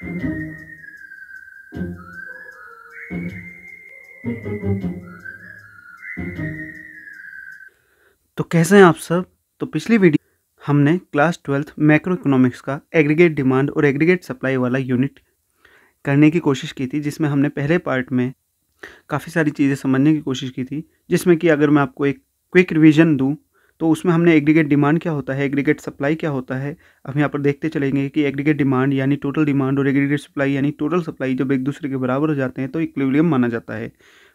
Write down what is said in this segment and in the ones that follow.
तो कैसे हैं आप सब तो पिछली वीडियो हमने क्लास ट्वेल्थ मैक्रो इकोनॉमिक्स का एग्रीगेट डिमांड और एग्रीगेट सप्लाई वाला यूनिट करने की कोशिश की थी जिसमें हमने पहले पार्ट में काफ़ी सारी चीज़ें समझने की कोशिश की थी जिसमें कि अगर मैं आपको एक क्विक रिवीजन दूं तो उसमें हमने एग्रीगेट डिमांड क्या होता है एग्रीगेट सप्लाई क्या होता है अब यहाँ पर देखते चलेंगे कि एग्रीगेट डिमांड यानी टोटल डिमांड और एग्रीगेट सप्लाई यानी टोटल सप्लाई जब एक दूसरे के बराबर हो जाते हैं तो इक्विलिब्रियम माना जाता है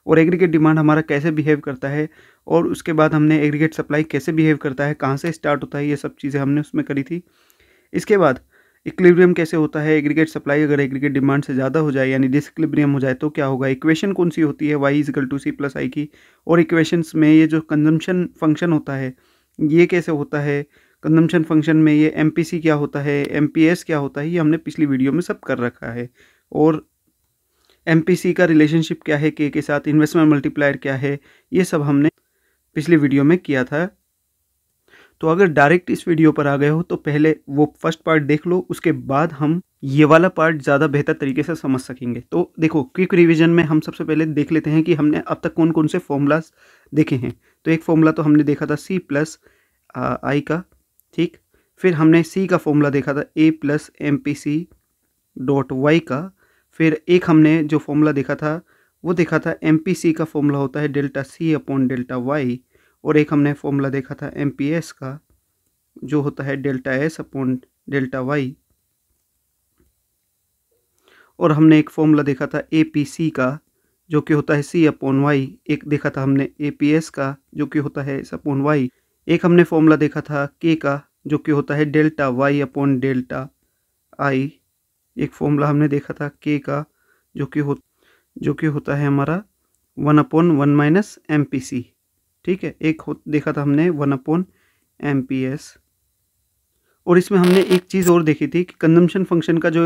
और एग्रीगेट डिमांड हमारा कैसे बिहेव करता है और उसके बाद हमने एग्रीगेट सप्लाई कैसे बिहेव करता है कहाँ से स्टार्ट होता है ये सब चीज़ें हमने उसमें करी थी इसके बाद इक्लिब्रियम कैसे होता है एग्रीगेट सप्लाई अगर एग्रीगेट डिमांड से ज़्यादा हो जाए यानी डिसक्लिब्रियम हो जाए तो क्या होगा इक्वेशन कौन सी होती है Y equal to C plus I की और इक्वेशंस में ये जो कंजम्पशन फंक्शन होता है ये कैसे होता है कंजम्पशन फंक्शन में ये एम क्या होता है एम क्या होता है ये हमने पिछली वीडियो में सब कर रखा है और एम का रिलेशनशिप क्या है के के साथ इन्वेस्टमेंट मल्टीप्लायर क्या है ये सब हमने पिछली वीडियो में किया था तो अगर डायरेक्ट इस वीडियो पर आ गए हो तो पहले वो फर्स्ट पार्ट देख लो उसके बाद हम ये वाला पार्ट ज़्यादा बेहतर तरीके से समझ सकेंगे तो देखो क्विक रिवीजन में हम सबसे पहले देख लेते हैं कि हमने अब तक कौन कौन से फॉर्मूलाज देखे हैं तो एक फॉर्मूला तो हमने देखा था सी प्लस आई का ठीक फिर हमने सी का फॉर्मूला देखा था A plus M P C dot Y का फिर एक हमने जो फॉर्मूला देखा था वो देखा था एम पी सी का फॉर्मूला होता है delta C upon delta Y और एक हमने फॉर्मूला देखा था एम पी एस का जो होता है delta S upon delta Y और हमने एक फॉर्मूला देखा था ए पी सी का जो कि होता है सी अपॉन वाई एक देखा था हमने ए पी एस का जो कि होता है एस अपॉन वाई एक हमने फॉर्मूला देखा था के का जो कि होता है delta Y upon delta I एक फॉर्मूला हमने देखा था के का जो कि हो जो कि होता है हमारा one upon one minus M P C ठीक है एक देखा था हमने one upon M P S और इसमें हमने एक चीज़ और देखी थी कि कंजम्पशन फंक्शन का जो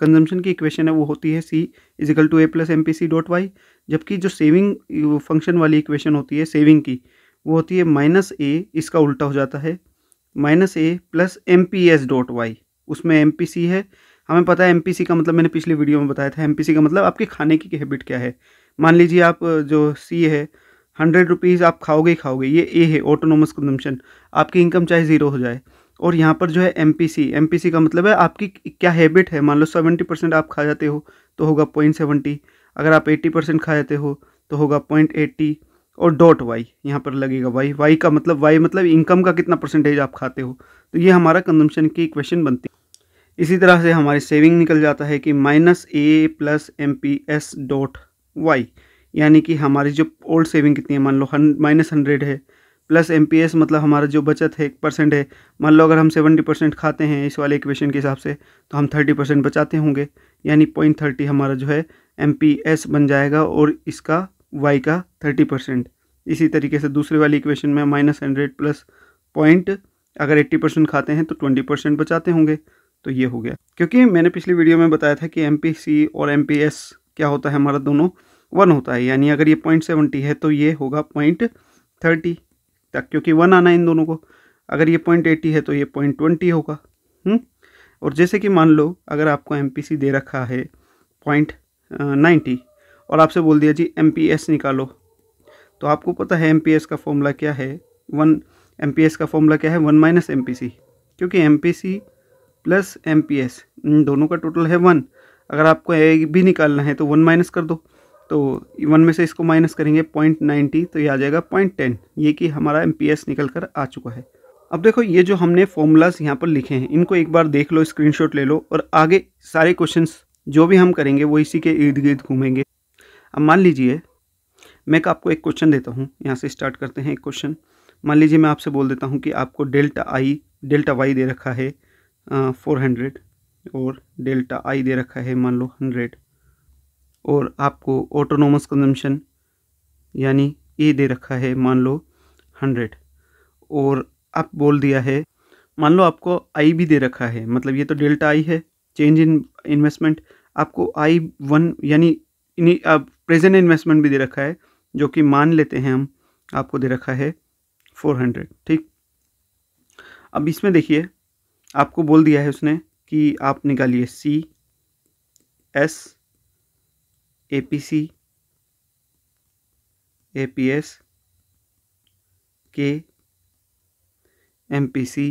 कंजम्पशन की इक्वेशन है वो होती है C equal to A plus M P C dot Y जबकि जो सेविंग फंक्शन वाली इक्वेशन होती है सेविंग की वो होती है माइनस ए इसका उल्टा हो जाता है minus A plus M P S dot Y उसमें एम पी सी है हमें पता है एम पी सी का मतलब मैंने पिछली वीडियो में बताया था एम पी सी का मतलब आपके खाने की हैबिट क्या है मान लीजिए आप जो सी है हंड्रेड रुपीज़ आप खाओगे ही खाओगे ये ए है ऑटोनोमस कंजम्पशन आपकी इनकम चाहे ज़ीरो हो जाए और यहाँ पर जो है एम पी का मतलब है आपकी क्या हैबिट है मान लो सेवेंटी परसेंट आप खा जाते हो तो होगा पॉइंट सेवेंटी अगर आप एट्टी परसेंट खा जाते हो तो होगा पॉइंट एट्टी और डॉट वाई यहाँ पर लगेगा वाई वाई का मतलब वाई मतलब इनकम का कितना परसेंटेज आप खाते हो तो ये हमारा कंजम्पशन की इक्वेशन बनती है इसी तरह से हमारी सेविंग निकल जाता है कि minus A plus M P S dot Y यानी कि हमारी जो ओल्ड सेविंग कितनी है मान लो हन माइनस हंड्रेड है प्लस एम मतलब हमारा जो बचत है एक परसेंट है मान लो अगर हम सेवेंटी परसेंट खाते हैं इस वाले इक्वेशन के हिसाब से तो हम थर्टी परसेंट बचाते होंगे यानी पॉइंट थर्टी हमारा जो है एम बन जाएगा और इसका वाई का थर्टी परसेंट इसी तरीके से दूसरे वाली इक्वेशन में माइनस हंड्रेड प्लस पॉइंट अगर एट्टी परसेंट खाते हैं तो ट्वेंटी परसेंट बचाते होंगे तो ये हो गया क्योंकि मैंने पिछली वीडियो में बताया था कि एम और एम क्या होता है हमारा दोनों वन होता है यानी अगर ये पॉइंट सेवेंटी है तो ये होगा पॉइंट थर्टी तक क्योंकि वन आना है इन दोनों को अगर ये पॉइंट एटी है तो ये पॉइंट ट्वेंटी होगा हुँ? हम्म? और जैसे कि मान लो अगर आपको एम दे रखा है पॉइंट नाइन्टी और आपसे बोल दिया जी एम निकालो तो आपको पता है एम का फॉर्मूला क्या है वन एम का फॉर्मूला क्या है वन माइनस एम क्योंकि एम प्लस एम इन दोनों का टोटल है वन अगर आपको ए भी निकालना है तो वन माइनस कर दो तो वन में से इसको माइनस करेंगे पॉइंट नाइन्टी तो ये आ जाएगा पॉइंट टेन ये कि हमारा एम निकल कर आ चुका है अब देखो ये जो हमने फॉर्मूलाज यहाँ पर लिखे हैं इनको एक बार देख लो शॉट ले लो और आगे सारे क्वेश्चन जो भी हम करेंगे वो इसी के इर्द गिर्द घूमेंगे अब मान लीजिए मैं आपको एक क्वेश्चन देता हूँ यहाँ से स्टार्ट करते हैं एक क्वेश्चन मान लीजिए मैं आपसे बोल देता हूँ कि आपको डेल्टा आई डेल्टा वाई दे रखा है फोर हंड्रेड और डेल्टा आई दे रखा है मान लो हंड्रेड और आपको ऑटोनोमस कंजम्पशन यानी ए दे रखा है मान लो हंड्रेड और आप बोल दिया है मान लो आपको आई भी दे रखा है मतलब ये तो डेल्टा आई है चेंज इन इन्वेस्टमेंट आपको आई वन यानी आप प्रेजेंट इन्वेस्टमेंट भी दे रखा है जो कि मान लेते हैं हम आपको दे रखा है फोर हंड्रेड ठीक अब इसमें देखिए आपको बोल दिया है उसने कि आप निकालिए C S A P C A P S के M P C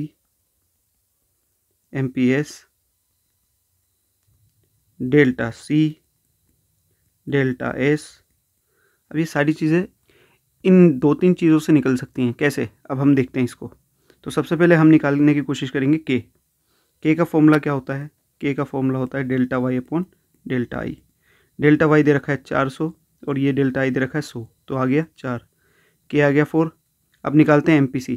M P S delta C delta S अब ये सारी चीज़ें इन दो तीन चीज़ों से निकल सकती हैं कैसे अब हम देखते हैं इसको तो सबसे पहले हम निकालने की कोशिश करेंगे के के का फॉर्मूला क्या होता है के का फॉर्मूला होता है delta Y upon delta I delta Y दे रखा है चार सौ और ये डेल्टा आई दे रखा है सौ तो आ गया चार के आ गया फोर अब निकालते हैं एम पी सी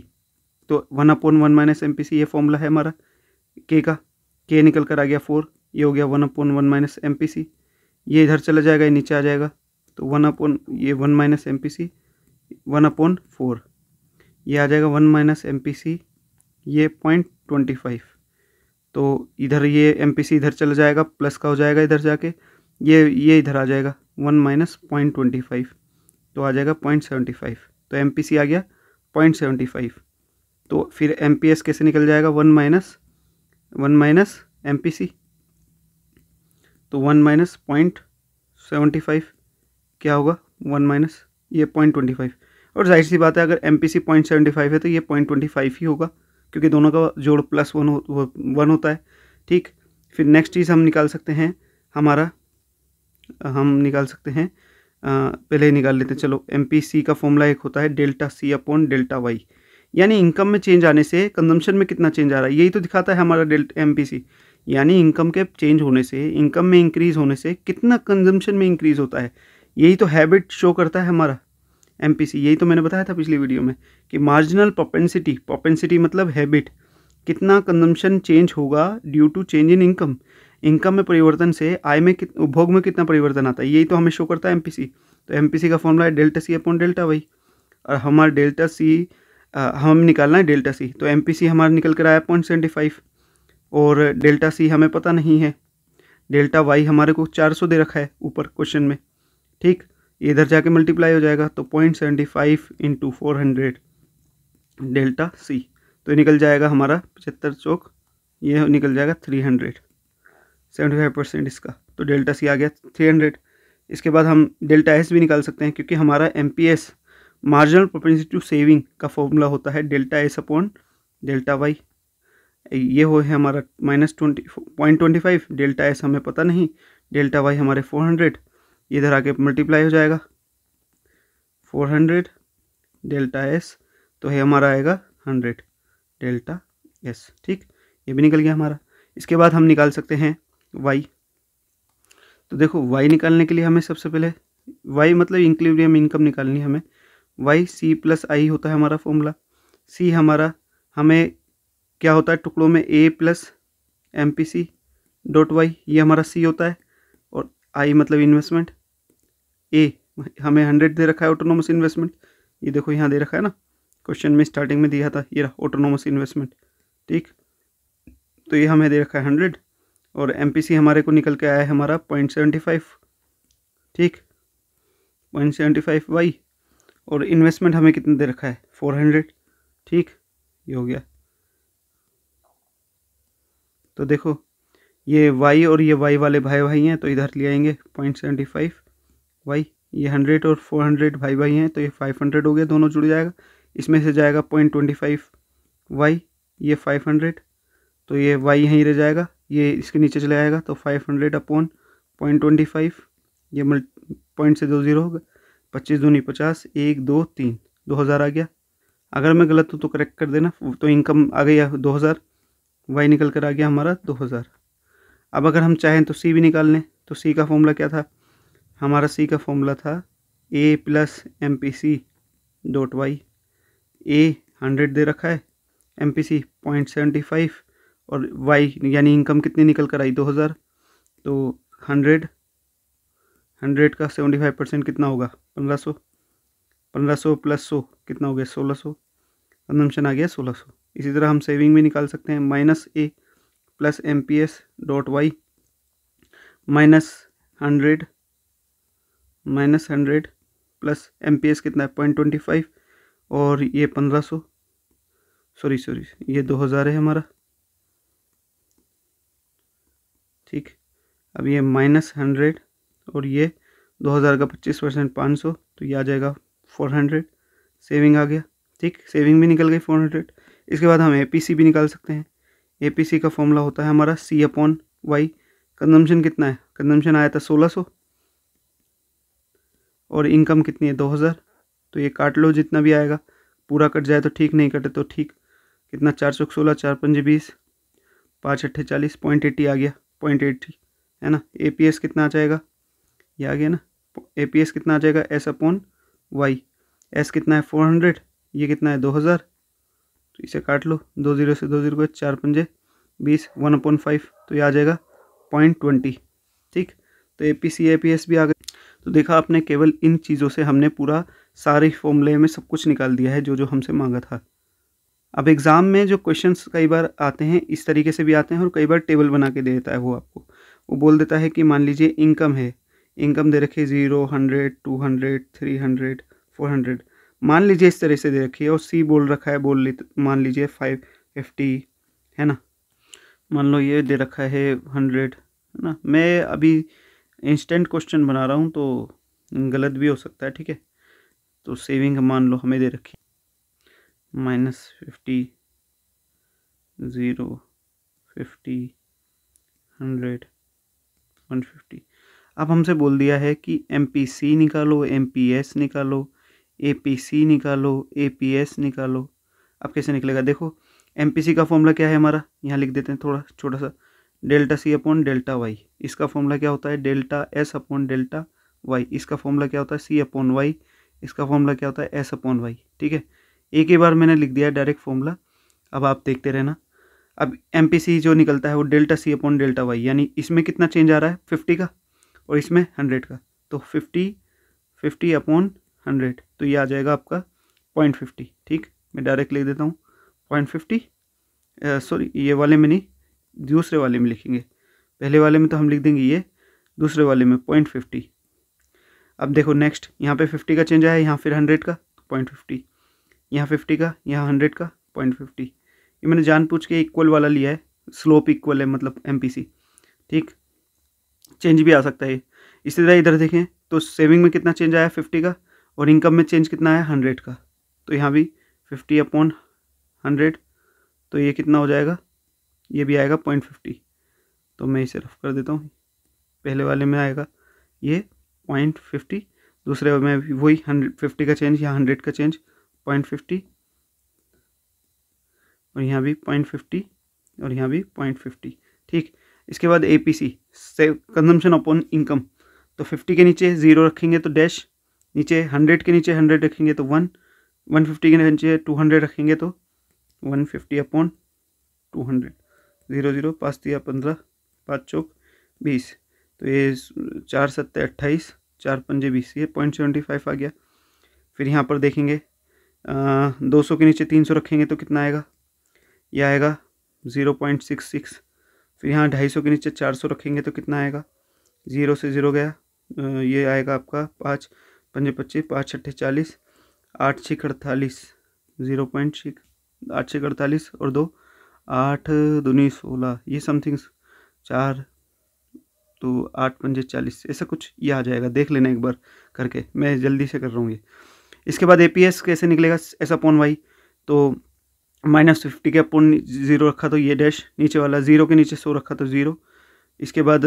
तो one upon one minus M P C ये फॉर्मूला है हमारा के का के निकल कर आ गया फोर ये हो गया one upon one minus M P C ये इधर चला जाएगा ये नीचे आ जाएगा तो वन अपॉन ये one minus M P C one upon four ये आ जाएगा one minus M P C ये पॉइंट ट्वेंटी फाइव तो इधर ये एम पी सी इधर चला जाएगा प्लस का हो जाएगा इधर जाके ये ये इधर आ जाएगा one minus point twenty five तो आ जाएगा पॉइंट सेवेंटी फाइव तो एम पी सी आ गया पॉइंट सेवेंटी फाइव तो फिर एम पी एस कैसे निकल जाएगा one minus one minus M P C तो one minus point seventy five क्या होगा वन माइनस ये पॉइंट ट्वेंटी फाइव और जाहिर सी बात है अगर M P C point seventy five है तो ये पॉइंट ट्वेंटी फाइव ही होगा क्योंकि दोनों का जोड़ प्लस वन हो वन होता है ठीक फिर नेक्स्ट चीज़ हम निकाल सकते हैं हमारा हम निकाल सकते हैं पहले ही निकाल लेते हैं चलो एम का फॉर्मूला एक होता है delta C upon delta Y यानी इनकम में चेंज आने से कंजम्पशन में कितना चेंज आ रहा है यही तो दिखाता है हमारा डेल्टा एम यानी इनकम के चेंज होने से इनकम में इंक्रीज़ होने से कितना कंजम्पशन में इंक्रीज़ होता है यही तो हैबिट शो करता है हमारा एम यही तो मैंने बताया था पिछली वीडियो में कि मार्जिनल पॉपेंसिटी पॉपेंसिटी मतलब हैबिट कितना कंजम्पशन चेंज होगा due to change in income income में परिवर्तन से आय में कित उपभोग में कितना परिवर्तन आता है यही तो हमें शो करता है एमपीसी तो एमपीसी का फॉर्मूला है delta C upon delta Y और हमारा डेल्टा सी हम निकालना है डेल्टा सी तो एम हमारा निकल कर आया पॉइंट सेवेंटी फाइव और डेल्टा सी हमें पता नहीं है डेल्टा वाई हमारे को चार सौ दे रखा है ऊपर क्वेश्चन में ठीक इधर जाके मल्टीप्लाई हो जाएगा तो point seventy five into four hundred delta C तो निकल जाएगा हमारा पचहत्तर चौक ये निकल जाएगा three hundred seventy five percent इसका तो डेल्टा सी आ गया थ्री हंड्रेड इसके बाद हम डेल्टा एस भी निकाल सकते हैं क्योंकि हमारा M P S marginal propensity to saving का फॉर्मूला होता है delta S upon delta Y ये हो है हमारा minus twenty point twenty five delta S हमें पता नहीं डेल्टा वाई हमारे फोर हंड्रेड इधर आके मल्टीप्लाई हो जाएगा फोर हंड्रेड डेल्टा एस तो है हमारा आएगा हंड्रेड डेल्टा एस ठीक ये भी निकल गया हमारा इसके बाद हम निकाल सकते हैं वाई तो देखो वाई निकालने के लिए हमें सबसे पहले वाई मतलब इंक्लिब्रियम इनकम निकालनी है हमें वाई सी प्लस आई होता है हमारा फॉर्मूला सी हमारा हमें क्या होता है टुकड़ों में A plus M P C dot Y ये हमारा सी होता है और आई मतलब इन्वेस्टमेंट ए हमें हंड्रेड दे रखा है ऑटोनोमस इन्वेस्टमेंट ये देखो यहाँ दे रखा है ना क्वेश्चन में स्टार्टिंग में दिया था ये ऑटोनोमस इन्वेस्टमेंट ठीक तो ये हमें दे रखा है हंड्रेड और एम हमारे को निकल के आया है हमारा पॉइंट सेवेंटी फाइव ठीक पॉइंट सेवेंटी फाइव वाई और इन्वेस्टमेंट हमें कितने दे रखा है फोर हंड्रेड ठीक ये हो गया तो देखो ये वाई और ये वाई वाले भाई भाई हैं तो इधर ले आएंगे पॉइंट सेवेंटी फाइव वाई ये हंड्रेड और फोर हंड्रेड भाई भाई हैं तो ये फाइव हंड्रेड हो गया दोनों जुड़ जाएगा इसमें से जाएगा पॉइंट ट्वेंटी फाइव वाई ये फाइव हंड्रेड तो ये वाई यहीं रह जाएगा ये इसके नीचे चले जाएगा तो five hundred upon point twenty five ये पॉइंट से दो ज़ीरो होगा पच्चीस दूनी पचास एक दो तीन दो हज़ार आ गया अगर मैं गलत हूँ तो करेक्ट कर देना तो इनकम आ गया दो हज़ार वाई निकल कर आ गया हमारा दो हज़ार अब अगर हम चाहें तो सी भी निकाल लें तो सी का फॉर्मूला क्या था हमारा सी का फॉर्मूला था A plus M P C dot Y a hundred दे रखा है M P C point seventy five और वाई यानी इनकम कितनी निकल कर आई दो हज़ार तो हंड्रेड हंड्रेड का सेवेंटी फाइव परसेंट कितना होगा पंद्रह सौ पंद्रह सौ प्लस सौ कितना हो गया सोलह सौ कन्जम्पन आ गया सोलह सौ इसी तरह हम सेविंग भी निकाल सकते हैं minus A plus M P S dot Y minus hundred minus hundred plus M P S कितना है पॉइंट ट्वेंटी फाइव और ये पंद्रह सौ सॉरी सॉरी ये दो हज़ार है हमारा ठीक अब ये माइनस हंड्रेड और ये दो हज़ार का पच्चीस परसेंट पाँच सौ तो ये आ जाएगा फोर हंड्रेड सेविंग आ गया ठीक सेविंग भी निकल गई फोर हंड्रेड इसके बाद हम ए भी निकाल सकते हैं ए का फॉर्मूला होता है हमारा सी अपॉन वाई कन्जम्पन कितना है कन्जम्पन आया था सोलह सौ और इनकम कितनी है दो हज़ार तो ये काट लो जितना भी आएगा पूरा कट जाए तो ठीक नहीं कटे तो ठीक कितना चार सौ सोलह चार पंजे बीस पाँच अट्ठे चालीस पॉइंट एटी आ गया पॉइंट एट थ्री है ना ए पी एस कितना आ जाएगा ये आ गया ना ए पी एस कितना आ जाएगा एस अपॉन वाई एस कितना है फोर हंड्रेड ये कितना है दो हज़ार तो इसे काट लो दो ज़ीरो से दो ज़ीरो को चार पंजे बीस वन अपॉन फाइव तो ये आ जाएगा पॉइंट ट्वेंटी ठीक तो A P C A P S भी आ गए तो देखा आपने केवल इन चीज़ों से हमने पूरा सारे फॉर्मूले में सब कुछ निकाल दिया है जो जो हमसे मांगा था अब एग्ज़ाम में जो क्वेश्चन कई बार आते हैं इस तरीके से भी आते हैं और कई बार टेबल बना के दे देता है वो आपको वो बोल देता है कि मान लीजिए इनकम है इनकम दे रखी है zero hundred two hundred three hundred four hundred मान लीजिए इस तरह से दे रखी है और सी बोल रखा है बोल ली मान लीजिए फाइव फिफ्टी है ना मान लो ये दे रखा है हंड्रेड है ना मैं अभी इंस्टेंट क्वेश्चन बना रहा हूँ तो गलत भी हो सकता है ठीक है तो सेविंग मान लो हमें दे रखी minus fifty zero fifty hundred one fifty अब हमसे बोल दिया है कि एम पी सी निकालो एम पी एस निकालो ए पी सी निकालो ए पी एस निकालो अब कैसे निकलेगा देखो एम पी सी का फॉर्मूला क्या है हमारा यहाँ लिख देते हैं थोड़ा छोटा सा delta C upon delta Y इसका फॉर्मूला क्या होता है delta S upon delta Y इसका फॉर्मूला क्या होता है सी अपॉन वाई इसका फॉर्मूला क्या होता है एस अपॉन वाई ठीक है एक ही बार मैंने लिख दिया डायरेक्ट फॉर्मूला अब आप देखते रहना अब एम जो निकलता है वो delta C upon delta Y यानी इसमें कितना चेंज आ रहा है फिफ्टी का और इसमें हंड्रेड का तो फिफ्टी फिफ्टी अपॉन हंड्रेड तो ये आ जाएगा आपका पॉइंट फिफ्टी ठीक मैं डायरेक्ट लिख देता हूँ पॉइंट फिफ्टी सॉरी ये वाले में नहीं दूसरे वाले में लिखेंगे पहले वाले में तो हम लिख देंगे ये दूसरे वाले में पॉइंट फिफ्टी अब देखो नेक्स्ट यहाँ पे फिफ्टी का चेंज आया यहाँ फिर हंड्रेड का पॉइंट फिफ्टी यहाँ फिफ्टी का यहाँ हंड्रेड का पॉइंट फिफ्टी ये मैंने जान पूछ के इक्वल वाला लिया है स्लोप इक्वल है मतलब एम ठीक चेंज भी आ सकता है इसी तरह इधर देखें तो सेविंग में कितना चेंज आया फिफ्टी का और इनकम में चेंज कितना आया हंड्रेड का तो यहाँ भी फिफ्टी अपॉन हंड्रेड तो ये कितना हो जाएगा ये भी आएगा पॉइंट फिफ्टी तो मैं इसे रफ कर देता हूँ पहले वाले में आएगा ये पॉइंट फिफ्टी दूसरे में वही हंड्रेड फिफ्टी का चेंज या हंड्रेड का चेंज पॉइंट फिफ्टी और यहाँ भी पॉइंट फिफ्टी और यहाँ भी पॉइंट फिफ्टी ठीक इसके बाद ए पी सी से कंजम्पशन अपॉन इनकम तो फिफ्टी के नीचे ज़ीरो रखेंगे तो डैश नीचे हंड्रेड के नीचे हंड्रेड रखेंगे तो वन वन फिफ्टी के नीचे टू हंड्रेड रखेंगे तो one fifty upon two hundred zero zero पाँच तिया पंद्रह पाँच चौक बीस तो ये चार सत्तर अट्ठाईस चार पंजे बीस ये पॉइंट सेवेंटी फाइव आ गया फिर यहाँ पर देखेंगे दो सौ के नीचे तीन सौ रखेंगे तो कितना आएगा ये आएगा ज़ीरो पॉइंट सिक्स सिक्स फिर यहाँ ढाई सौ के नीचे चार सौ रखेंगे तो कितना आएगा ज़ीरो से ज़ीरो गया ये आएगा आपका पाँच पंजे पच्चीस पाँच छठे चालीस आठ छः अड़तालीस ज़ीरो पॉइंट छः आठ छः अड़तालीस और दो आठ दुनी सोलह ये समथिंग चार तो आठ पंजे चालीस ऐसा कुछ ये आ जाएगा देख लेना एक बार करके मैं जल्दी से कर रहा हूँ ये इसके बाद ए कैसे निकलेगा एस अपॉन वाई तो माइनस फिफ्टी के अपॉन ज़ीरो रखा तो ये डैश नीचे वाला ज़ीरो के नीचे सौ रखा तो ज़ीरो इसके बाद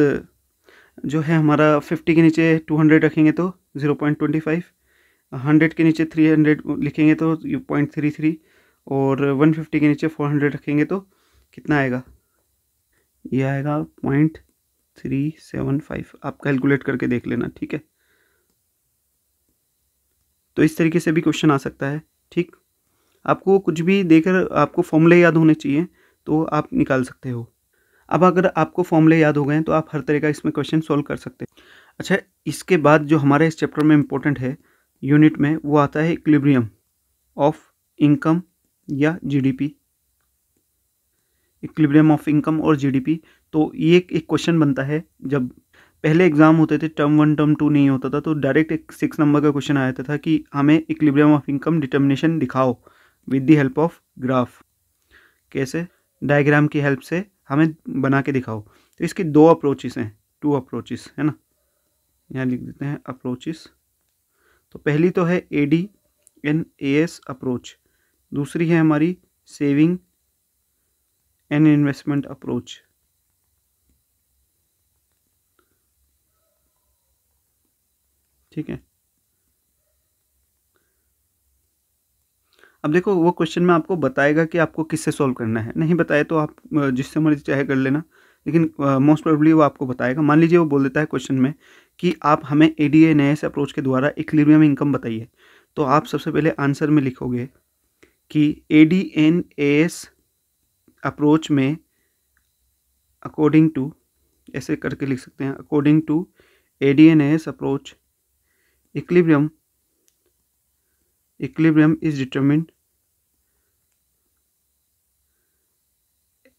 जो है हमारा फिफ्टी के नीचे टू हंड्रेड रखेंगे तो zero point twenty five hundred के नीचे थ्री हंड्रेड लिखेंगे तो पॉइंट थ्री थ्री और वन फिफ्टी के नीचे फोर हंड्रेड रखेंगे तो कितना आएगा ये आएगा पॉइंट थ्री सेवन फाइव आप कैलकुलेट करके देख लेना ठीक है तो इस तरीके से भी क्वेश्चन आ सकता है ठीक आपको कुछ भी देकर आपको फॉर्मूले याद होने चाहिए तो आप निकाल सकते हो अब अगर आपको फॉर्मूले याद हो गए हैं तो आप हर तरह का इसमें क्वेश्चन सॉल्व कर सकते हैं अच्छा इसके बाद जो हमारे इस चैप्टर में इम्पोर्टेंट है यूनिट में वो आता है इक्लिब्रियम ऑफ इनकम या जीडीपी इक्लिब्रियम ऑफ इनकम और जीडीपी तो ये एक क्वेश्चन बनता है जब पहले एग्ज़ाम होते थे टर्म वन टर्म टू नहीं होता था तो डायरेक्ट एक सिक्स नंबर का क्वेश्चन आया था कि हमें इक्लिब्रियम ऑफ इनकम डिटर्मिनेशन दिखाओ with the help of graph कैसे डायग्राम की हेल्प से हमें बना के दिखाओ तो इसकी दो अप्रोचेस हैं टू अप्रोचेस है ना यहाँ लिख देते हैं अप्रोचेस तो पहली तो है A D and A S approach दूसरी है हमारी सेविंग एंड इन्वेस्टमेंट अप्रोच ठीक है अब देखो वो क्वेश्चन में आपको बताएगा कि आपको किससे सॉल्व करना है नहीं बताए तो आप जिससे मर्जी चाहे कर लेना लेकिन मोस्ट uh, प्रोबेबली वो आपको बताएगा मान लीजिए वो बोल देता है क्वेश्चन में कि आप हमें ए डी ए नए अप्रोच के द्वारा इक्लिबियम इनकम बताइए तो आप सबसे पहले आंसर में लिखोगे कि A D and S approach में अकॉर्डिंग टू ऐसे करके लिख सकते हैं according to A D and S approach equilibrium equilibrium is determined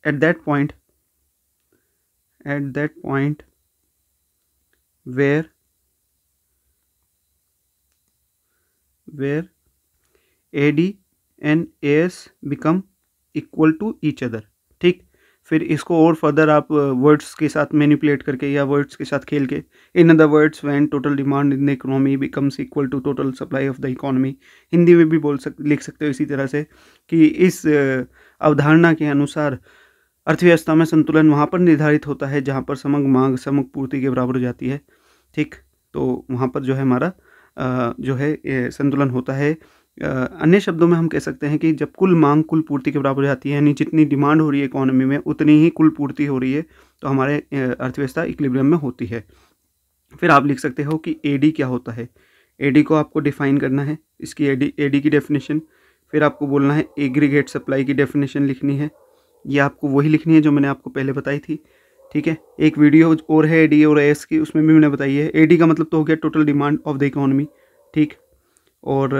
at that point at that point where where AD and AS become equal to each other Take फिर इसको और further आप words uh, के साथ manipulate करके या words के साथ खेल के in other words when total demand in the economy becomes equal to total supply of the economy Hindi में भी बोल सक लिख सकते हो इसी तरह से कि इस uh, अवधारणा के अनुसार अर्थव्यवस्था में संतुलन वहाँ पर निर्धारित होता है जहाँ पर समग्र मांग समग्र पूर्ति के बराबर हो जाती है ठीक तो वहाँ पर जो है हमारा uh, जो है संतुलन होता है अन्य शब्दों में हम कह सकते हैं कि जब कुल मांग कुल पूर्ति के बराबर हो जाती है यानी जितनी डिमांड हो रही है इकोनॉमी में उतनी ही कुल पूर्ति हो रही है तो हमारे अर्थव्यवस्था इक्लिब्रियम में होती है फिर आप लिख सकते हो कि ए क्या होता है ए को आपको डिफाइन करना है इसकी ए डी की डेफिनेशन फिर आपको बोलना है एग्रीगेट सप्लाई की डेफिनेशन लिखनी है ये आपको वही लिखनी है जो मैंने आपको पहले बताई थी ठीक है एक वीडियो और है ए और एस की उसमें भी मैंने बताई है ए का मतलब तो हो गया total demand of the economy ठीक और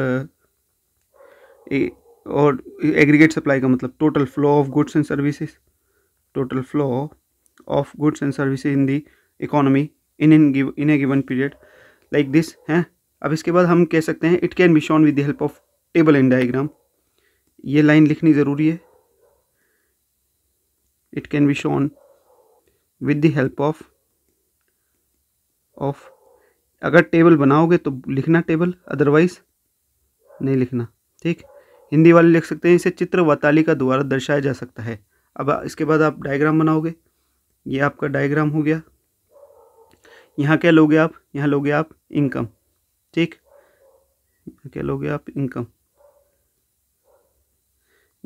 और एग्रीगेट सप्लाई का मतलब total flow of goods and services total flow of goods and services in the economy in in in a given period like this हैं अब इसके बाद हम कह सकते हैं it can be shown with the help of table and diagram ये line लिखनी ज़रूरी है it can be shown with the help of of अगर टेबल बनाओगे तो लिखना टेबल अदरवाइज नहीं लिखना ठीक हिंदी वाले लिख सकते हैं इसे चित्र व तालिका द्वारा दर्शाया जा सकता है अब इसके बाद आप डायग्राम बनाओगे ये आपका डायग्राम हो गया यहाँ क्या लोगे आप यहाँ लोगे आप इनकम ठीक क्या लोगे आप इनकम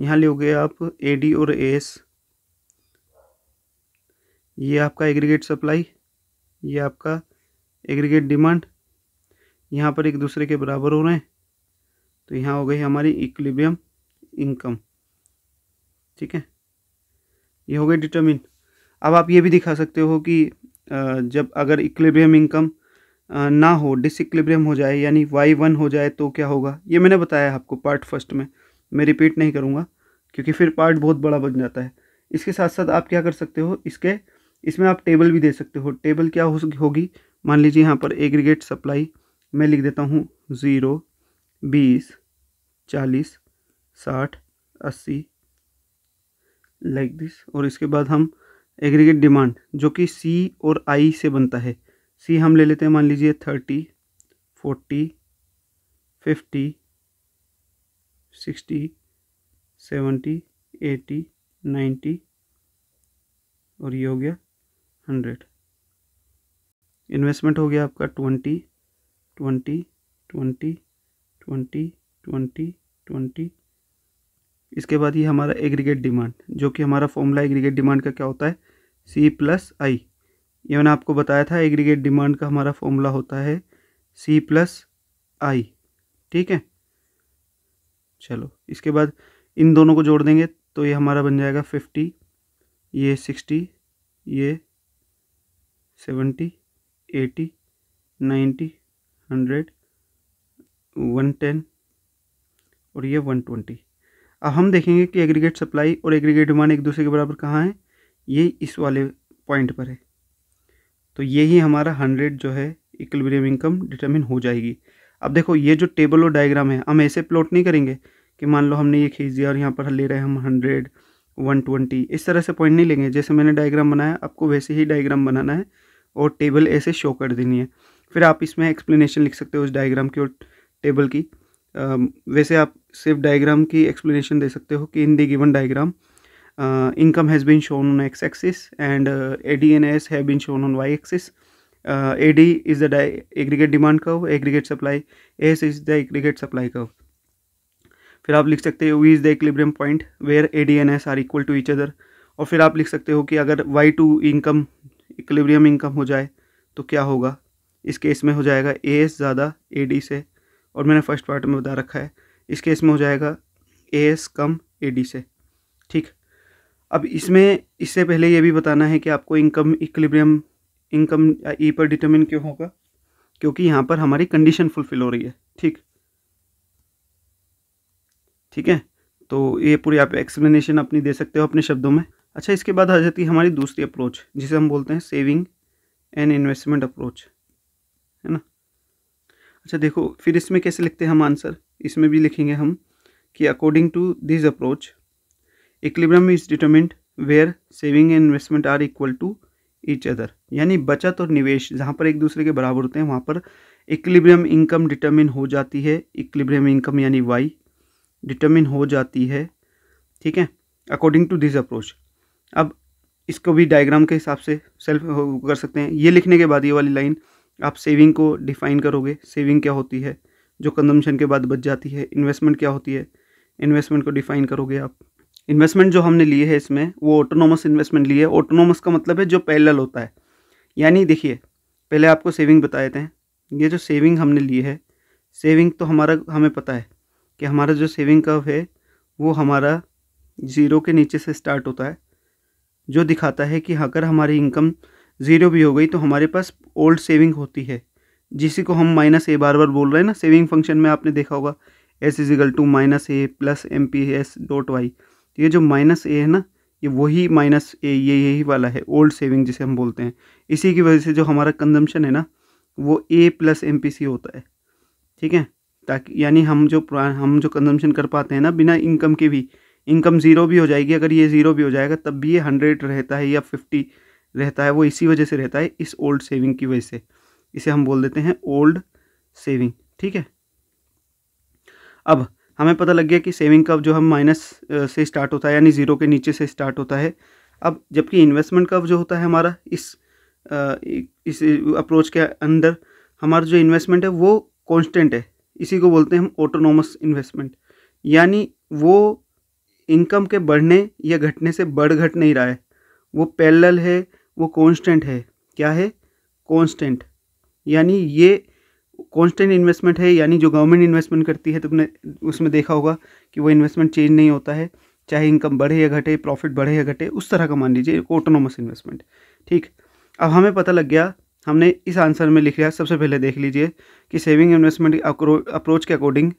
यहाँ लोगे आप एडी और एस ये आपका एग्रीगेट सप्लाई ये आपका एग्रीगेट डिमांड यहाँ पर एक दूसरे के बराबर हो रहे हैं तो यहाँ हो गई हमारी इक्विलिब्रियम इनकम ठीक है ये हो गई डिटर्मिन अब आप ये भी दिखा सकते हो कि जब अगर इक्विलिब्रियम इनकम ना हो डिसइक्विलिब्रियम हो जाए यानी वाई वन हो जाए तो क्या होगा ये मैंने बताया आपको पार्ट फर्स्ट में मैं रिपीट नहीं करूँगा क्योंकि फिर पार्ट बहुत बड़ा बन जाता है इसके साथ साथ आप क्या कर सकते हो इसके इसमें आप टेबल भी दे सकते हो टेबल क्या होगी मान लीजिए यहाँ पर एग्रीगेट सप्लाई मैं लिख देता हूँ ज़ीरो बीस चालीस साठ अस्सी लाइक दिस और इसके बाद हम एग्रीगेट डिमांड जो कि सी और आई से बनता है सी हम ले लेते हैं मान लीजिए thirty forty fifty sixty seventy eighty ninety और ये हो गया हंड्रेड इन्वेस्टमेंट हो गया आपका twenty twenty twenty twenty twenty twenty इसके बाद ये हमारा एग्रीगेट डिमांड जो कि हमारा फॉर्मूला एग्रीगेट डिमांड का क्या होता है सी प्लस आई ये मैंने आपको बताया था एग्रीगेट डिमांड का हमारा फॉर्मूला होता है सी प्लस आई ठीक है चलो इसके बाद इन दोनों को जोड़ देंगे तो ये हमारा बन जाएगा फिफ्टी ये सिक्सटी ये seventy eighty ninety hundred one ten और ये वन ट्वेंटी अब हम देखेंगे कि एग्रीगेट सप्लाई और एग्रीगेट डिमांड एक दूसरे के बराबर कहाँ है ये इस वाले पॉइंट पर है तो ये ही हमारा हंड्रेड जो है इक्विलिब्रियम इनकम डिटर्मिन हो जाएगी अब देखो ये जो टेबल और डायग्राम है हम ऐसे प्लॉट नहीं करेंगे कि मान लो हमने ये खींच दिया और यहाँ पर ले रहे हैं हम हंड्रेड वन ट्वेंटी इस तरह से पॉइंट नहीं लेंगे जैसे मैंने डायग्राम बनाया आपको वैसे ही डायग्राम बनाना है और टेबल ऐसे शो कर देनी है फिर आप इसमें एक्सप्लेनेशन लिख सकते हो उस डायग्राम की और टेबल की वैसे आप सिर्फ डायग्राम की एक्सप्लेनेशन दे सकते हो कि in the given diagram income has been shown on X axis and A D and S have been shown on y-axis. Uh, AD is the aggregate demand curve, aggregate S is the aggregate supply का curve. फिर आप लिख सकते हो V is the equilibrium point where A D and S are equal to each other और फिर आप लिख सकते हो कि अगर Y to income equilibrium income हो जाए तो क्या होगा इस केस में हो जाएगा ए एस ज़्यादा ए डी से और मैंने फर्स्ट पार्ट में बता रखा है इस केस में हो जाएगा A S come A D से ठीक अब इसमें इससे पहले ये भी बताना है कि आपको इनकम इक्लिब्रियम इनकम ई पर डिटर्मिन क्यों होगा क्योंकि यहाँ पर हमारी कंडीशन फुलफिल हो रही है ठीक ठीक है तो ये पूरी आप एक्सप्लेनेशन अपनी दे सकते हो अपने शब्दों में अच्छा इसके बाद आ जाती है हमारी दूसरी अप्रोच जिसे हम बोलते हैं सेविंग एंड इन्वेस्टमेंट अप्रोच अच्छा देखो फिर इसमें कैसे लिखते हैं हम आंसर इसमें भी लिखेंगे हम कि according to this approach equilibrium is determined where saving and investment are equal to each other यानी बचत और निवेश जहाँ पर एक दूसरे के बराबर होते हैं वहाँ पर इक्लिब्रियम इनकम डिटर्मिन हो जाती है इक्लिब्रियम इनकम यानी वाई डिटर्मिन हो जाती है ठीक है अकॉर्डिंग टू दिस अप्रोच अब इसको भी डायग्राम के हिसाब से सेल्फ कर सकते हैं ये लिखने के बाद ये वाली लाइन आप सेविंग को डिफाइन करोगे सेविंग क्या होती है जो कंजम्पशन के बाद बच जाती है इन्वेस्टमेंट क्या होती है इन्वेस्टमेंट को डिफाइन करोगे आप इन्वेस्टमेंट जो हमने लिए है इसमें वो ऑटोनोमस इन्वेस्टमेंट लिए है ऑटोनोमस का मतलब है जो पैरेलल होता है यानी देखिए पहले आपको सेविंग बताए थे ये जो सेविंग हमने ली है सेविंग तो हमारा हमें पता है कि हमारा जो सेविंग कर्व है वो हमारा ज़ीरो के नीचे से स्टार्ट होता है जो दिखाता है कि अगर हमारी इनकम ज़ीरो भी हो गई तो हमारे पास ओल्ड सेविंग होती है जिसी को हम माइनस ए बार बार बोल रहे हैं ना सेविंग फंक्शन में आपने देखा होगा S is equal to minus A plus M P S dot Y तो ये जो माइनस ए है ना ये वही माइनस ए ये यही वाला है ओल्ड सेविंग जिसे हम बोलते हैं इसी की वजह से जो हमारा कंजम्पशन है ना वो A plus M P C होता है ठीक है ताकि यानी हम जो हम जो कंजम्पशन कर पाते हैं ना बिना इनकम के भी इनकम ज़ीरो भी हो जाएगी अगर ये ज़ीरो भी हो जाएगा तब भी ये हंड्रेड रहता है या फिफ्टी रहता है वो इसी वजह से रहता है इस ओल्ड सेविंग की वजह से इसे हम बोल देते हैं ओल्ड सेविंग ठीक है अब हमें पता लग गया कि सेविंग कब जो हम माइनस से स्टार्ट होता है यानी ज़ीरो के नीचे से स्टार्ट होता है अब जबकि इन्वेस्टमेंट कब जो होता है हमारा इस इस अप्रोच के अंदर हमारा जो इन्वेस्टमेंट है वो कांस्टेंट है इसी को बोलते हैं हम ऑटोनोमस इन्वेस्टमेंट यानी वो इनकम के बढ़ने या घटने से बढ़ घट नहीं रहा है वो पैरेलल है वो कांस्टेंट है क्या है कांस्टेंट यानी ये कांस्टेंट इन्वेस्टमेंट है यानी जो गवर्नमेंट इन्वेस्टमेंट करती है तुमने उसमें देखा होगा कि वो इन्वेस्टमेंट चेंज नहीं होता है चाहे इनकम बढ़े या घटे प्रॉफिट बढ़े या घटे उस तरह का मान लीजिए ऑटोनोमस इन्वेस्टमेंट ठीक अब हमें पता लग गया हमने इस आंसर में लिख लिया सबसे पहले देख लीजिए कि सेविंग इन्वेस्टमेंट अप्रोच के अकॉर्डिंग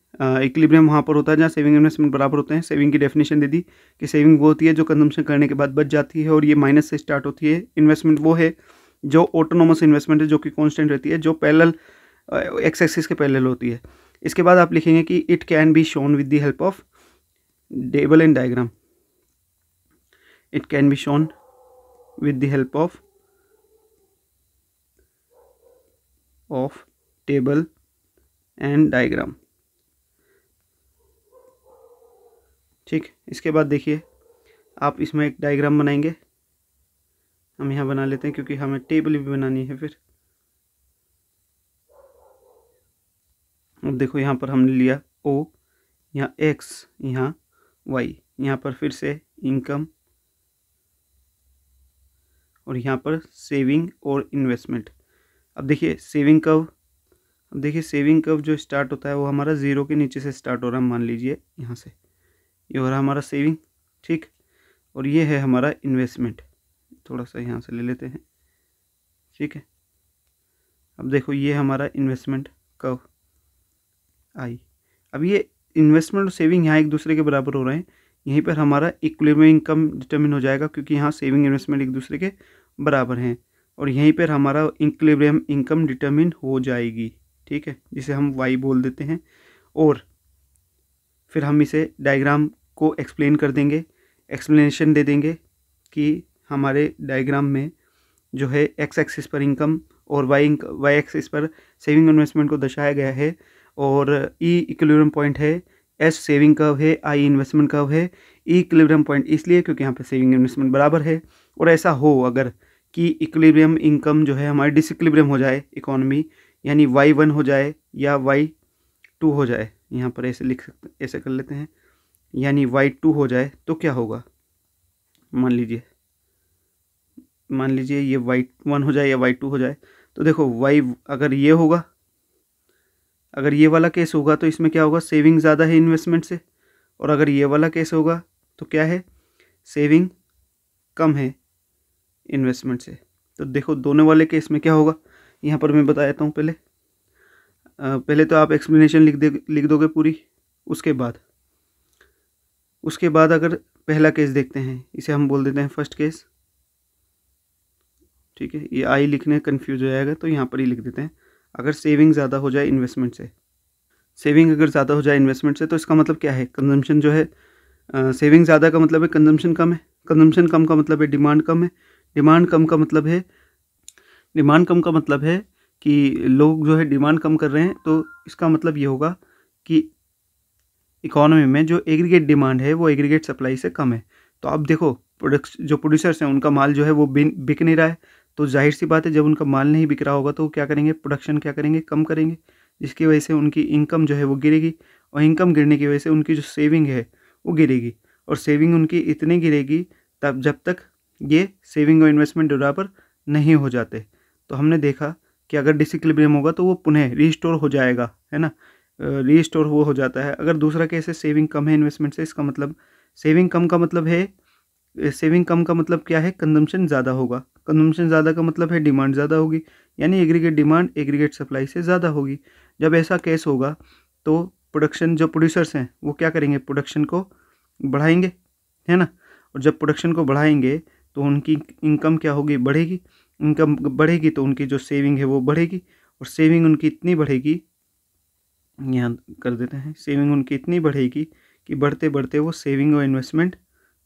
इक्लिब्रियम वहाँ पर होता है जहाँ सेविंग इन्वेस्टमेंट बराबर होते हैं सेविंग की डेफिनेशन दे दी कि सेविंग वो होती है जो कंजम्पशन करने के बाद बच जाती है और ये माइनस से स्टार्ट होती है इन्वेस्टमेंट वो है जो ऑटोनोमस इन्वेस्टमेंट है जो कि कॉन्स्टेंट रहती है जो पैरल एक्स एक्सिस के पैरल होती है इसके बाद आप लिखेंगे कि it can be shown with the help of table and diagram it can be shown with the help of of table and diagram ठीक इसके बाद देखिए आप इसमें एक डायग्राम बनाएंगे हम यहाँ बना लेते हैं क्योंकि हमें टेबल भी बनानी है फिर अब देखो यहाँ पर हमने लिया ओ यहाँ एक्स यहाँ वाई यहाँ पर फिर से इनकम और यहाँ पर सेविंग और इन्वेस्टमेंट अब देखिए सेविंग कव अब देखिए सेविंग कव जो स्टार्ट होता है वो हमारा ज़ीरो के नीचे से स्टार्ट हो रहा है मान लीजिए यहाँ से ये हो रहा हमारा सेविंग ठीक और ये है हमारा इन्वेस्टमेंट थोड़ा सा यहाँ से ले लेते हैं ठीक है अब देखो ये हमारा इन्वेस्टमेंट कव आई अब ये इन्वेस्टमेंट और सेविंग यहाँ एक दूसरे के बराबर हो रहे हैं यहीं पर हमारा इक्वलिम इनकम डिटर्मिन हो जाएगा क्योंकि यहाँ सेविंग इन्वेस्टमेंट एक दूसरे के बराबर हैं और यहीं पर हमारा इंक्लेब्रियम इनकम डिटर्मिन हो जाएगी ठीक है जिसे हम वाई बोल देते हैं और फिर हम इसे डायग्राम को एक्सप्लेन कर देंगे एक्सप्लेनेशन दे देंगे कि हमारे डायग्राम में जो है एक्स एक्सिस पर इनकम और वाई वाई एक्सिस पर सेविंग इन्वेस्टमेंट को दर्शाया गया है और ई इक्विलिब्रियम पॉइंट है एस सेविंग कर्व है आई इन्वेस्टमेंट कर्व है ई इक्लेबरियम पॉइंट इसलिए क्योंकि यहाँ पर सेविंग इन्वेस्टमेंट बराबर है और ऐसा हो अगर कि इक्विलिब्रियम इनकम जो है हमारी डिसक्लिब्रियम हो जाए इकोनॉमी यानी वाई वन हो जाए या वाई टू हो जाए यहाँ पर ऐसे लिख सकते ऐसे कर लेते हैं यानी वाई टू हो जाए तो क्या होगा मान लीजिए मान लीजिए ये वाई वन हो जाए या वाई टू हो जाए तो देखो वाई अगर ये होगा अगर ये वाला केस होगा तो इसमें क्या होगा सेविंग ज़्यादा है इन्वेस्टमेंट से और अगर ये वाला केस होगा तो क्या है सेविंग कम है इन्वेस्टमेंट से तो देखो दोनों वाले केस में क्या होगा यहाँ पर मैं बता देता हूँ पहले आ, पहले तो आप एक्सप्लेनेशन लिख दे लिख दोगे पूरी उसके बाद उसके बाद अगर पहला केस देखते हैं इसे हम बोल देते हैं फर्स्ट केस ठीक है ये आई लिखने कन्फ्यूज हो जाएगा तो यहाँ पर ही लिख देते हैं अगर सेविंग ज़्यादा हो जाए इन्वेस्टमेंट से सेविंग अगर ज़्यादा हो जाए इन्वेस्टमेंट से तो इसका मतलब क्या है कंजम्पशन जो है सेविंग सेविंग ज़्यादा का मतलब है कंजम्पशन कम है कंजम्पशन कम का मतलब है डिमांड कम है डिमांड कम का मतलब है डिमांड कम का मतलब है कि लोग जो है डिमांड कम कर रहे हैं तो इसका मतलब ये होगा कि इकोनॉमी में जो एग्रीगेट डिमांड है वो एग्रीगेट सप्लाई से कम है तो आप देखो प्रोडक्ट जो प्रोड्यूसर्स हैं उनका माल जो है वो बिक नहीं रहा है तो जाहिर सी बात है जब उनका माल नहीं बिक रहा होगा तो क्या करेंगे प्रोडक्शन क्या करेंगे कम करेंगे जिसकी वजह से उनकी इनकम जो है वो गिरेगी और इनकम गिरने की वजह से उनकी जो सेविंग है वो गिरेगी और सेविंग उनकी इतनी गिरेगी तब जब तक ये सेविंग और इन्वेस्टमेंट बराबर नहीं हो जाते तो हमने देखा कि अगर डिसिक्लिब्रियम होगा तो वो पुनः रीस्टोर हो जाएगा है ना रीस्टोर वो हो जाता है अगर दूसरा केस है सेविंग कम है इन्वेस्टमेंट से इसका मतलब सेविंग कम का मतलब है सेविंग कम का मतलब क्या है कंजम्पशन ज़्यादा होगा कंजम्पशन ज़्यादा का मतलब है डिमांड ज़्यादा होगी यानी एग्रीगेट डिमांड एग्रीगेट सप्लाई से ज़्यादा होगी जब ऐसा केस होगा तो प्रोडक्शन जो प्रोड्यूसर्स हैं वो क्या करेंगे प्रोडक्शन को बढ़ाएंगे है ना और जब प्रोडक्शन को बढ़ाएंगे तो उनकी इनकम क्या होगी बढ़ेगी इनकम बढ़ेगी तो उनकी जो सेविंग है वो बढ़ेगी और सेविंग उनकी इतनी बढ़ेगी यहाँ कर देते हैं सेविंग उनकी इतनी बढ़ेगी कि बढ़ते बढ़ते वो सेविंग और इन्वेस्टमेंट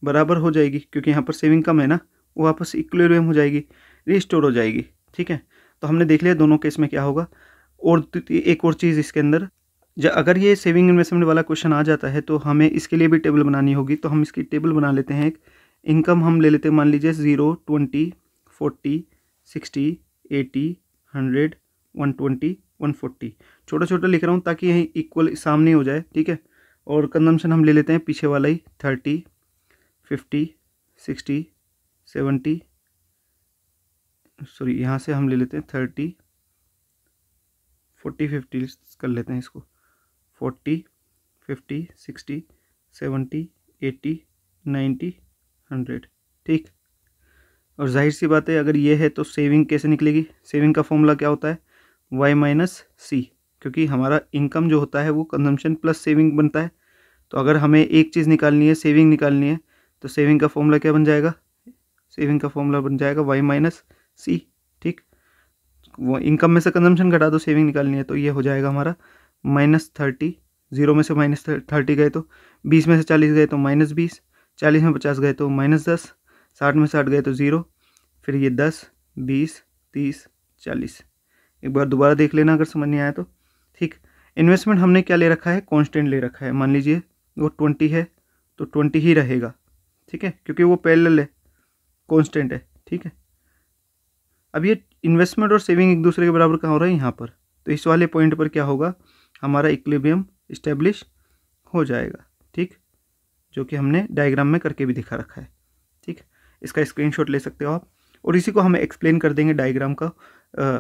बराबर हो जाएगी क्योंकि यहाँ पर सेविंग कम है ना वो वापस इक्वेरियम हो जाएगी रिस्टोर हो जाएगी ठीक है तो हमने देख लिया दोनों केस में क्या होगा और तो तो एक और चीज़ इसके अंदर अगर ये सेविंग इन्वेस्टमेंट वाला क्वेश्चन आ जाता है तो हमें इसके लिए भी टेबल बनानी होगी तो हम इसकी टेबल बना लेते हैं एक इनकम हम ले लेते मान लीजिए zero twenty forty sixty eighty hundred one twenty one forty छोटा छोटा लिख रहा हूँ ताकि यहीं इक्वल सामने हो जाए ठीक है और कंजम्पशन हम ले लेते हैं पीछे वाला ही thirty fifty sixty seventy sorry यहाँ से हम ले लेते हैं थर्टी फोर्टी फिफ्टी कर लेते हैं इसको forty fifty sixty seventy eighty ninety hundred ठीक और जाहिर सी बात है अगर ये है तो सेविंग कैसे निकलेगी सेविंग का फॉर्मूला क्या होता है वाई माइनस सी क्योंकि हमारा इनकम जो होता है वो कंजम्पशन प्लस सेविंग बनता है तो अगर हमें एक चीज़ निकालनी है सेविंग निकालनी है तो सेविंग का फॉर्मूला क्या बन जाएगा सेविंग का फॉर्मूला बन जाएगा वाई माइनस सी ठीक वो इनकम में से कंजम्पशन घटा दो सेविंग निकालनी है तो ये हो जाएगा हमारा माइनस थर्टी जीरो में से माइनस थर्टी गए तो बीस में से चालीस गए तो माइनस बीस चालीस में पचास गए तो माइनस दस साठ में साठ गए तो ज़ीरो फिर ये दस बीस तीस चालीस एक बार दोबारा देख लेना अगर समझ नहीं आया तो ठीक इन्वेस्टमेंट हमने क्या ले रखा है कॉन्स्टेंट ले रखा है मान लीजिए वो ट्वेंटी है तो ट्वेंटी ही रहेगा ठीक है क्योंकि वो पैरेलल है कॉन्स्टेंट है ठीक है अब ये इन्वेस्टमेंट और सेविंग एक दूसरे के बराबर कहाँ हो रहा है यहाँ पर तो इस वाले पॉइंट पर क्या होगा हमारा इक्लेबियम इस्टेब्लिश हो जाएगा ठीक जो कि हमने डायग्राम में करके भी दिखा रखा है ठीक है इसका स्क्रीनशॉट ले सकते हो आप और इसी को हम एक्सप्लेन कर देंगे डायग्राम का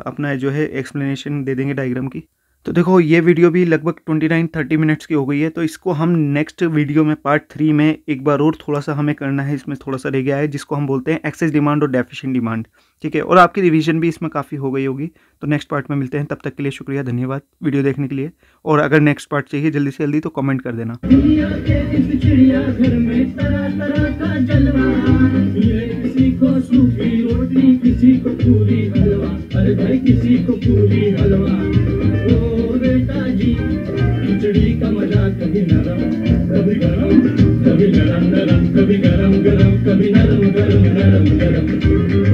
अपना जो है एक्सप्लेनेशन दे देंगे डायग्राम की तो देखो ये वीडियो भी लगभग 29 30 मिनट्स की हो गई है तो इसको हम नेक्स्ट वीडियो में पार्ट थ्री में एक बार और थोड़ा सा हमें करना है इसमें थोड़ा सा रह गया है जिसको हम बोलते हैं एक्सेस डिमांड और डेफिशिएंट डिमांड ठीक है और आपकी रिवीजन भी इसमें काफ़ी हो गई होगी तो नेक्स्ट पार्ट में मिलते हैं तब तक के लिए शुक्रिया धन्यवाद वीडियो देखने के लिए और अगर नेक्स्ट पार्ट चाहिए जल्दी से जल्दी तो कमेंट कर देना किसी को पूरी हलवा खिचड़ी का मजा कभी नरम कभी गरम कभी गरम नरम कभी गरम गरम कभी नरम गरम नरम गरम